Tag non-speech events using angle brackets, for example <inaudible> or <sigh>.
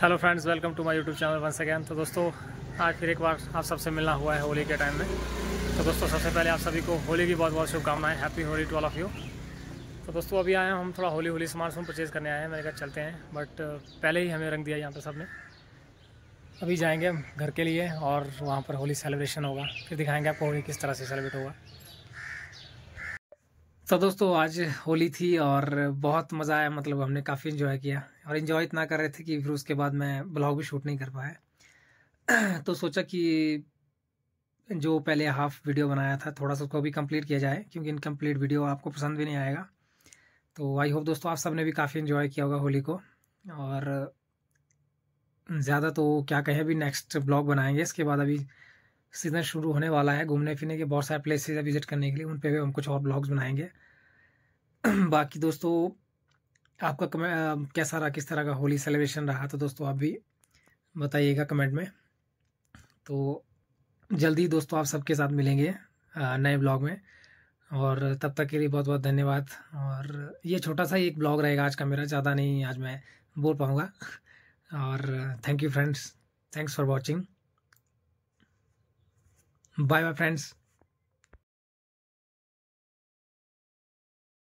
hello friends welcome to my YouTube channel one again तो दोस्तों आज फिर एक बार आप सबसे मिलना हुआ है होली के टाइम में तो दोस्तों सबसे पहले आप सभी को होली की बहुत बहुत शुभकामनाएं happy Holi to all of you तो दोस्तों अभी आए हैं हम थोड़ा होली होली सामान सामान परचेज़ करने आए हैं मेरे घर चलते हैं बट uh, पहले ही हमें रंग दिया यहाँ पर सब ने अभी जाएँगे घर के लिए और वहाँ पर होली सेलिब्रेशन होगा फिर दिखाएँगे आपको होली किस तरह से सेलिब्रेट होगा तो दोस्तों आज होली थी और बहुत मज़ा आया मतलब हमने काफ़ी इन्जॉय किया और इन्जॉय इतना कर रहे थे कि फिर उसके बाद मैं ब्लॉग भी शूट नहीं कर पाया <clears throat> तो सोचा कि जो पहले हाफ वीडियो बनाया था थोड़ा सा उसको भी कंप्लीट किया जाए क्योंकि इनकम्प्लीट वीडियो आपको पसंद भी नहीं आएगा तो आई होप दोस्तों आप सब ने भी काफ़ी इन्जॉय किया होगा होली को और ज़्यादा तो क्या कहें अभी नेक्स्ट ब्लॉग बनाएंगे इसके बाद अभी सीज़न शुरू होने वाला है घूमने फिरने के बहुत सारे प्लेसेज है विजिट करने के लिए उन पर भी हम कुछ और ब्लॉग्स बनाएंगे <clears throat> बाकी दोस्तों आपका कमें कैसा रहा किस तरह का होली सेलिब्रेशन रहा तो दोस्तों आप भी बताइएगा कमेंट में तो जल्दी दोस्तों आप सबके साथ मिलेंगे नए ब्लॉग में और तब तक के लिए बहुत बहुत धन्यवाद और ये छोटा सा ही एक ब्लॉग रहेगा आज का मेरा ज़्यादा नहीं आज मैं बोल पाऊँगा और thank you friends thanks for watching bye bye friends